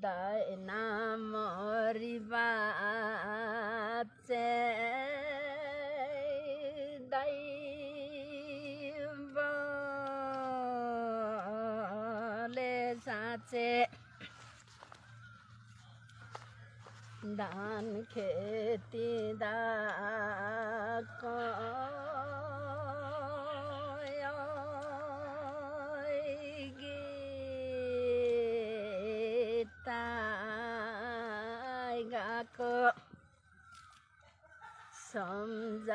đại nam mô ri va đại vô vâng lê sa che đàn khê ti đa con ke Samzanara